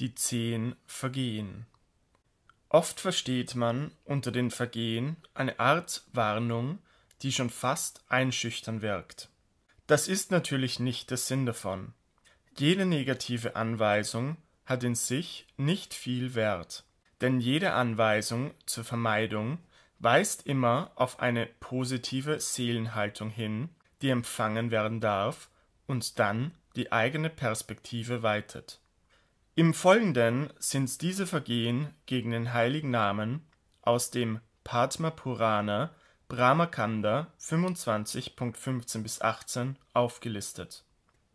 die zehn Vergehen. Oft versteht man unter den Vergehen eine Art Warnung, die schon fast einschüchtern wirkt. Das ist natürlich nicht der Sinn davon. Jede negative Anweisung hat in sich nicht viel Wert, denn jede Anweisung zur Vermeidung weist immer auf eine positive Seelenhaltung hin, die empfangen werden darf und dann die eigene Perspektive weitet. Im Folgenden sind diese Vergehen gegen den heiligen Namen aus dem Padma Purana Brahmakanda Kanda, 25,15 – 18) aufgelistet,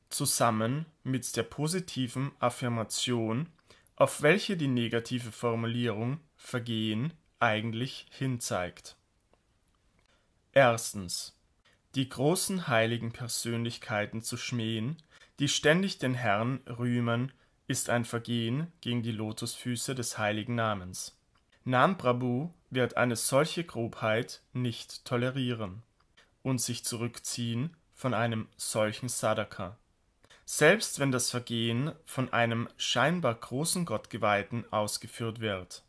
zusammen mit der positiven Affirmation, auf welche die negative Formulierung „ Vergehen “eigentlich hinzeigt. Die großen heiligen Persönlichkeiten zu schmähen, die ständig den Herrn rühmen ist ein Vergehen gegen die Lotusfüße des heiligen Namens. Nam Prabhu wird eine solche Grobheit nicht tolerieren und sich zurückziehen von einem solchen Sadaka. Selbst wenn das Vergehen von einem scheinbar großen Gottgeweihten ausgeführt wird.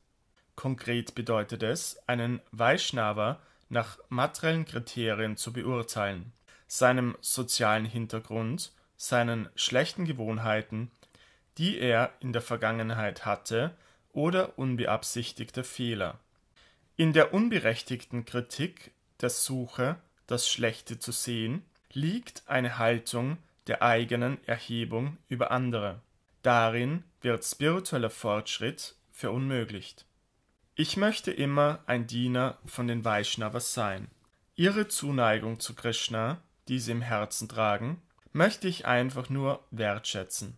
Konkret bedeutet es, einen Vaishnava nach materiellen Kriterien zu beurteilen, seinem sozialen Hintergrund, seinen schlechten Gewohnheiten die er in der Vergangenheit hatte, oder unbeabsichtigte Fehler. In der unberechtigten Kritik der Suche, das Schlechte zu sehen, liegt eine Haltung der eigenen Erhebung über andere. Darin wird spiritueller Fortschritt verunmöglicht. Ich möchte immer ein Diener von den Vaishnavas sein. Ihre Zuneigung zu Krishna, die sie im Herzen tragen, möchte ich einfach nur wertschätzen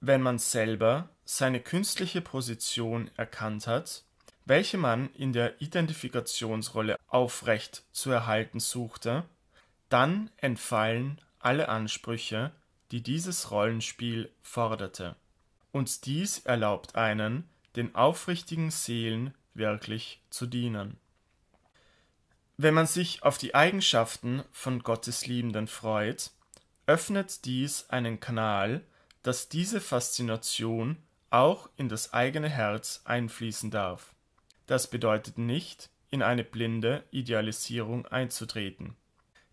wenn man selber seine künstliche Position erkannt hat, welche man in der Identifikationsrolle aufrecht zu erhalten suchte, dann entfallen alle Ansprüche, die dieses Rollenspiel forderte. Und dies erlaubt einen, den aufrichtigen Seelen wirklich zu dienen. Wenn man sich auf die Eigenschaften von Gottesliebenden freut, öffnet dies einen Kanal, dass diese Faszination auch in das eigene Herz einfließen darf. Das bedeutet nicht, in eine blinde Idealisierung einzutreten.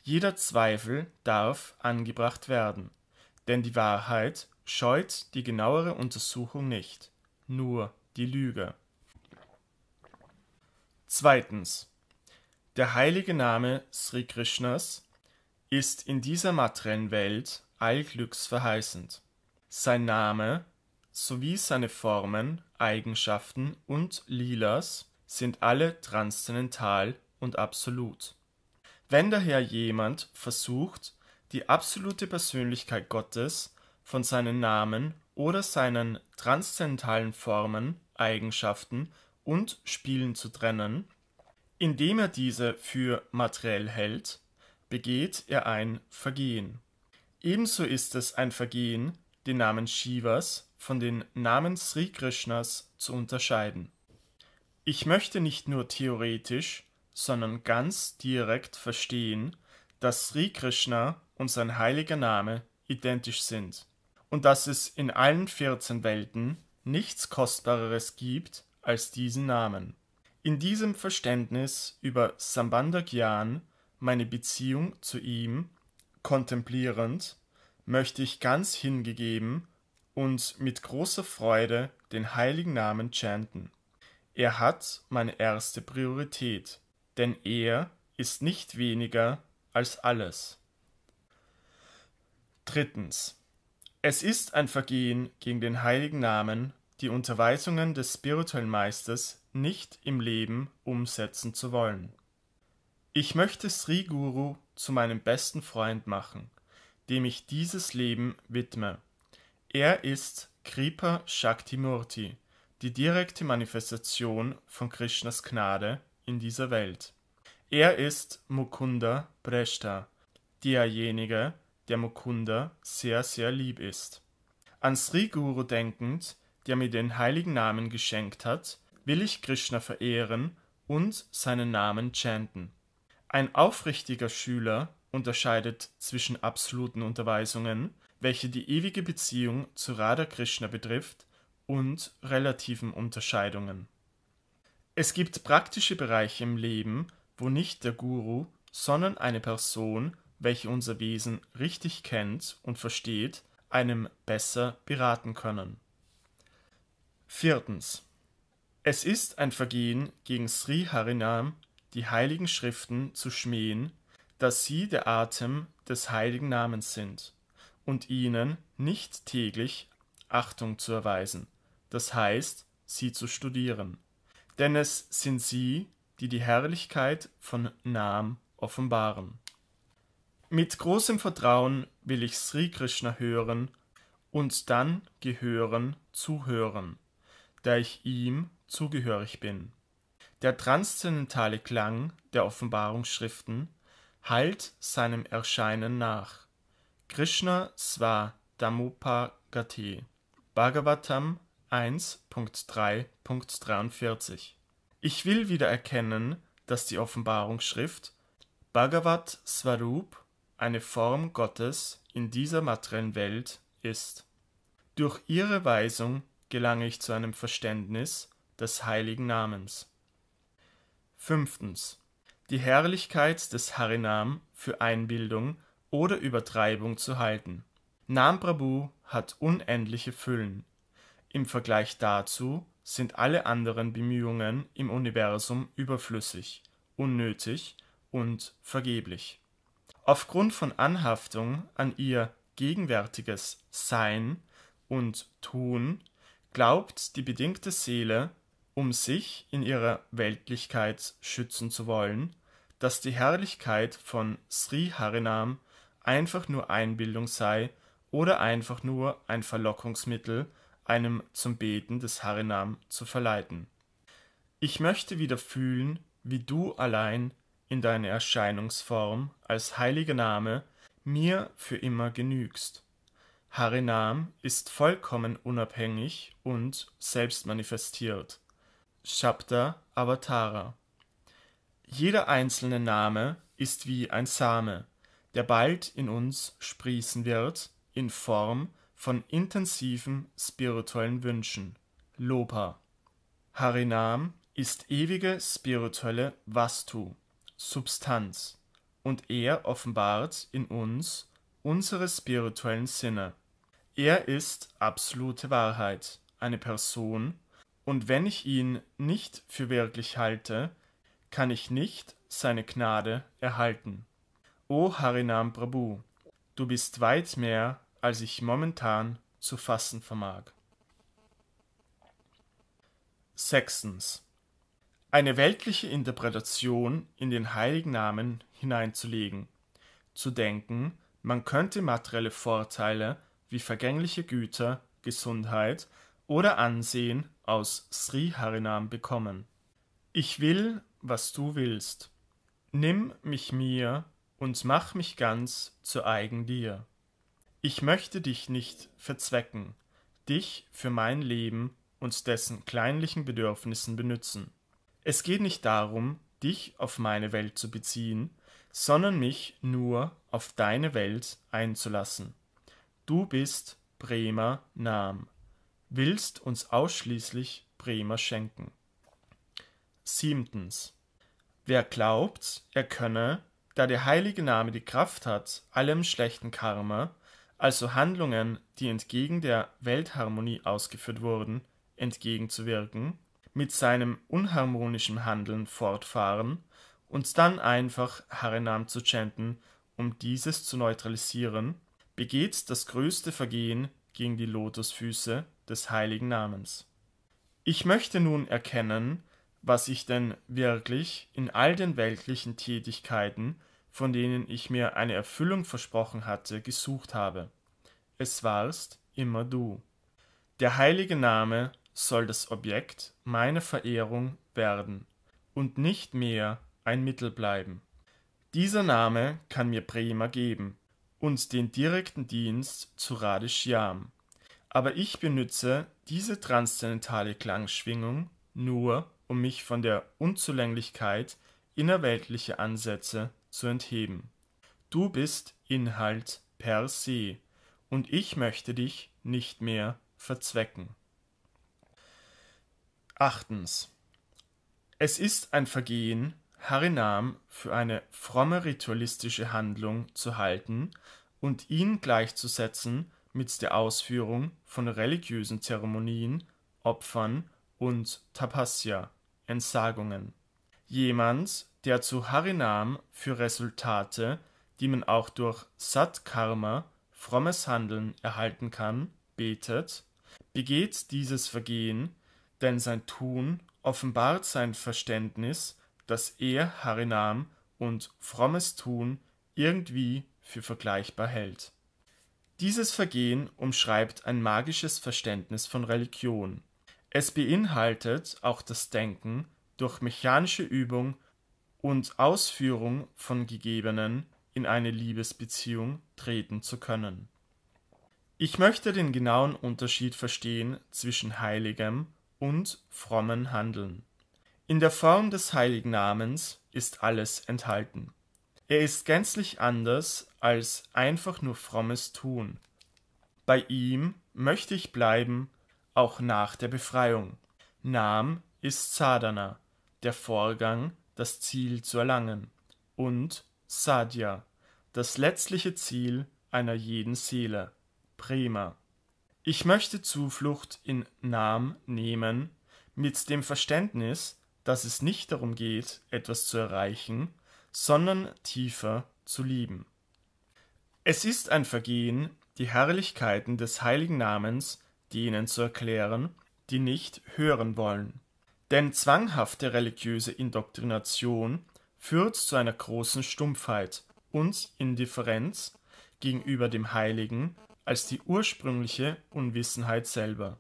Jeder Zweifel darf angebracht werden, denn die Wahrheit scheut die genauere Untersuchung nicht, nur die Lüge. Zweitens. Der heilige Name Sri Krishnas ist in dieser materiellen Welt allglücksverheißend. Sein Name sowie seine Formen, Eigenschaften und Lilas sind alle transzendental und absolut. Wenn daher jemand versucht, die absolute Persönlichkeit Gottes von seinen Namen oder seinen transzendentalen Formen, Eigenschaften und Spielen zu trennen, indem er diese für materiell hält, begeht er ein Vergehen. Ebenso ist es ein Vergehen, den Namen Shivas von den Namen Sri Krishnas zu unterscheiden. Ich möchte nicht nur theoretisch, sondern ganz direkt verstehen, dass Sri Krishna und sein heiliger Name identisch sind und dass es in allen 14 Welten nichts Kostbareres gibt als diesen Namen. In diesem Verständnis über Sambandha Gyan, meine Beziehung zu ihm, kontemplierend, möchte ich ganz hingegeben und mit großer Freude den heiligen Namen chanten. Er hat meine erste Priorität, denn er ist nicht weniger als alles. Drittens. Es ist ein Vergehen gegen den heiligen Namen, die Unterweisungen des spirituellen Meisters nicht im Leben umsetzen zu wollen. Ich möchte Sri Guru zu meinem besten Freund machen dem ich dieses Leben widme. Er ist Kripa Shaktimurti, die direkte Manifestation von Krishnas Gnade in dieser Welt. Er ist Mukunda Preshta, derjenige, der Mukunda sehr, sehr lieb ist. An Sri Guru denkend, der mir den heiligen Namen geschenkt hat, will ich Krishna verehren und seinen Namen chanten. Ein aufrichtiger Schüler unterscheidet zwischen absoluten Unterweisungen, welche die ewige Beziehung zu Radha Krishna betrifft, und relativen Unterscheidungen. Es gibt praktische Bereiche im Leben, wo nicht der Guru, sondern eine Person, welche unser Wesen richtig kennt und versteht, einem besser beraten können. Viertens. Es ist ein Vergehen gegen Sri Harinam, die heiligen Schriften zu schmähen dass sie der Atem des heiligen Namens sind, und ihnen nicht täglich Achtung zu erweisen, das heißt, sie zu studieren. Denn es sind sie, die die Herrlichkeit von Nam offenbaren. Mit großem Vertrauen will ich Sri Krishna hören und dann gehören, zuhören, da ich ihm zugehörig bin. Der transzendentale Klang der Offenbarungsschriften halt seinem Erscheinen nach. Krishna Sva Damupagati Bhagavatam 1.3.43 Ich will wieder erkennen, dass die Offenbarungsschrift Bhagavat Swarup eine Form Gottes in dieser materiellen Welt ist. Durch ihre Weisung gelange ich zu einem Verständnis des heiligen Namens. Fünftens die Herrlichkeit des Harinam für Einbildung oder Übertreibung zu halten. Nam Prabhu hat unendliche Füllen. Im Vergleich dazu sind alle anderen Bemühungen im Universum überflüssig, unnötig und vergeblich. Aufgrund von Anhaftung an ihr gegenwärtiges Sein und Tun glaubt die bedingte Seele um sich in ihrer Weltlichkeit schützen zu wollen, dass die Herrlichkeit von Sri Harinam einfach nur Einbildung sei oder einfach nur ein Verlockungsmittel, einem zum Beten des Harinam zu verleiten. Ich möchte wieder fühlen, wie du allein in deiner Erscheinungsform als heiliger Name mir für immer genügst. Harinam ist vollkommen unabhängig und selbstmanifestiert. Shabda Avatara. Jeder einzelne Name ist wie ein Same, der bald in uns sprießen wird in Form von intensiven spirituellen Wünschen. Lopa. Harinam ist ewige spirituelle Vastu, Substanz, und er offenbart in uns unsere spirituellen Sinne. Er ist absolute Wahrheit, eine Person, und wenn ich ihn nicht für wirklich halte, kann ich nicht seine Gnade erhalten. O Harinam Prabhu, du bist weit mehr, als ich momentan zu fassen vermag. Sechstens. Eine weltliche Interpretation in den heiligen Namen hineinzulegen, zu denken, man könnte materielle Vorteile wie vergängliche Güter, Gesundheit, oder Ansehen aus Sri Harinam bekommen. Ich will, was du willst. Nimm mich mir und mach mich ganz zu eigen dir. Ich möchte dich nicht verzwecken, dich für mein Leben und dessen kleinlichen Bedürfnissen benützen. Es geht nicht darum, dich auf meine Welt zu beziehen, sondern mich nur auf deine Welt einzulassen. Du bist Bremer Nam willst uns ausschließlich Bremer schenken. Siebtens. Wer glaubt, er könne, da der heilige Name die Kraft hat, allem schlechten Karma, also Handlungen, die entgegen der Weltharmonie ausgeführt wurden, entgegenzuwirken, mit seinem unharmonischen Handeln fortfahren und dann einfach Harinam zu chanten, um dieses zu neutralisieren, begeht das größte Vergehen gegen die Lotusfüße des heiligen Namens. Ich möchte nun erkennen, was ich denn wirklich in all den weltlichen Tätigkeiten, von denen ich mir eine Erfüllung versprochen hatte, gesucht habe. Es warst immer du. Der heilige Name soll das Objekt meiner Verehrung werden und nicht mehr ein Mittel bleiben. Dieser Name kann mir Prima geben, und den direkten Dienst zu Radeshyam. Aber ich benütze diese transzendentale Klangschwingung nur, um mich von der Unzulänglichkeit innerweltlicher Ansätze zu entheben. Du bist Inhalt per se, und ich möchte dich nicht mehr verzwecken. Achtens. Es ist ein Vergehen, Harinam für eine fromme ritualistische Handlung zu halten und ihn gleichzusetzen mit der Ausführung von religiösen Zeremonien, Opfern und Tapasya, Entsagungen. Jemand, der zu Harinam für Resultate, die man auch durch Satkarma, frommes Handeln erhalten kann, betet, begeht dieses Vergehen, denn sein Tun offenbart sein Verständnis dass er Harinam und frommes Tun irgendwie für vergleichbar hält. Dieses Vergehen umschreibt ein magisches Verständnis von Religion. Es beinhaltet auch das Denken durch mechanische Übung und Ausführung von Gegebenen in eine Liebesbeziehung treten zu können. Ich möchte den genauen Unterschied verstehen zwischen heiligem und frommen Handeln. In der Form des heiligen Namens ist alles enthalten. Er ist gänzlich anders als einfach nur frommes Tun. Bei ihm möchte ich bleiben, auch nach der Befreiung. Nam ist Sadhana, der Vorgang, das Ziel zu erlangen, und Sadhya, das letztliche Ziel einer jeden Seele, Prema. Ich möchte Zuflucht in Nam nehmen, mit dem Verständnis, dass es nicht darum geht, etwas zu erreichen, sondern tiefer zu lieben. Es ist ein Vergehen, die Herrlichkeiten des heiligen Namens denen zu erklären, die nicht hören wollen. Denn zwanghafte religiöse Indoktrination führt zu einer großen Stumpfheit und Indifferenz gegenüber dem Heiligen als die ursprüngliche Unwissenheit selber.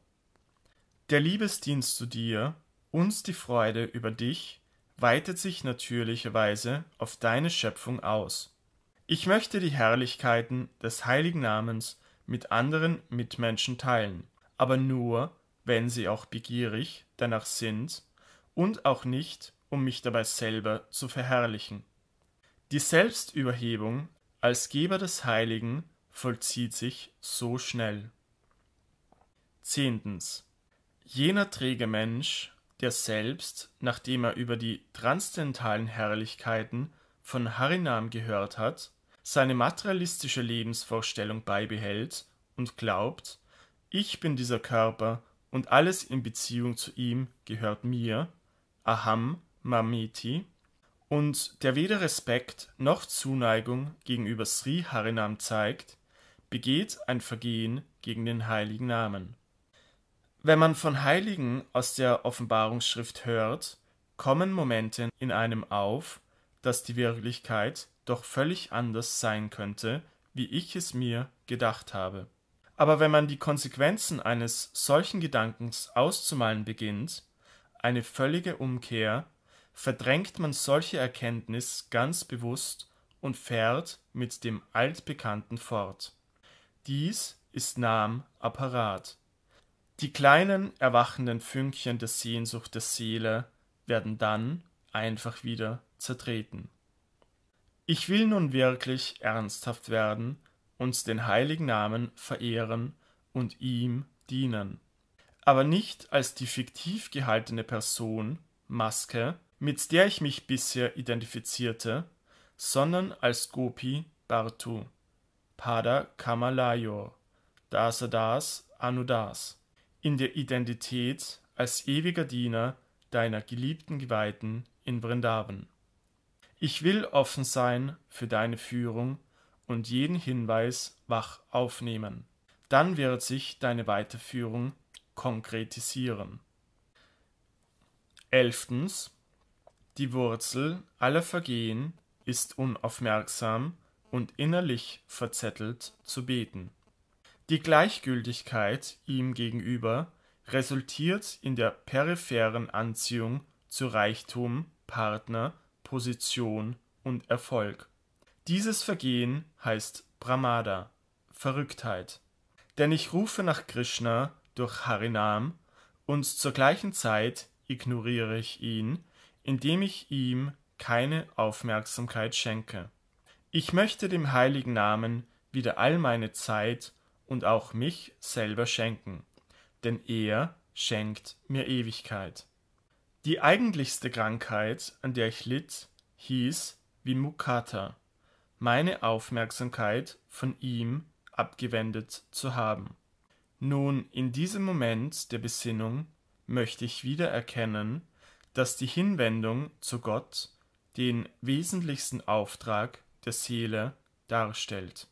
Der Liebesdienst zu dir uns die Freude über dich weitet sich natürlicherweise auf deine Schöpfung aus. Ich möchte die Herrlichkeiten des heiligen Namens mit anderen Mitmenschen teilen, aber nur, wenn sie auch begierig danach sind und auch nicht, um mich dabei selber zu verherrlichen. Die Selbstüberhebung als Geber des Heiligen vollzieht sich so schnell. Zehntens. Jener träge Mensch der selbst, nachdem er über die transzendentalen Herrlichkeiten von Harinam gehört hat, seine materialistische Lebensvorstellung beibehält und glaubt, ich bin dieser Körper und alles in Beziehung zu ihm gehört mir, Aham Mameti, und der weder Respekt noch Zuneigung gegenüber Sri Harinam zeigt, begeht ein Vergehen gegen den heiligen Namen. Wenn man von Heiligen aus der Offenbarungsschrift hört, kommen Momente in einem auf, dass die Wirklichkeit doch völlig anders sein könnte, wie ich es mir gedacht habe. Aber wenn man die Konsequenzen eines solchen Gedankens auszumalen beginnt, eine völlige Umkehr, verdrängt man solche Erkenntnis ganz bewusst und fährt mit dem Altbekannten fort. Dies ist Nam Apparat. Die kleinen erwachenden Fünkchen der Sehnsucht der Seele werden dann einfach wieder zertreten. Ich will nun wirklich ernsthaft werden, und den heiligen Namen verehren und ihm dienen, aber nicht als die fiktiv gehaltene Person, Maske, mit der ich mich bisher identifizierte, sondern als Gopi Bartu, Pada Kamalayor, Dasadas Anudas in der Identität als ewiger Diener deiner geliebten Geweihten in Vrindavan. Ich will offen sein für deine Führung und jeden Hinweis wach aufnehmen. Dann wird sich deine Weiterführung konkretisieren. Elftens. Die Wurzel aller Vergehen ist unaufmerksam und innerlich verzettelt zu beten. Die Gleichgültigkeit ihm gegenüber resultiert in der peripheren Anziehung zu Reichtum, Partner, Position und Erfolg. Dieses Vergehen heißt Pramada, Verrücktheit. Denn ich rufe nach Krishna durch Harinam und zur gleichen Zeit ignoriere ich ihn, indem ich ihm keine Aufmerksamkeit schenke. Ich möchte dem heiligen Namen wieder all meine Zeit und auch mich selber schenken, denn er schenkt mir Ewigkeit. Die eigentlichste Krankheit, an der ich litt, hieß Vimukata, meine Aufmerksamkeit von ihm abgewendet zu haben. Nun, in diesem Moment der Besinnung möchte ich wieder erkennen, dass die Hinwendung zu Gott den wesentlichsten Auftrag der Seele darstellt.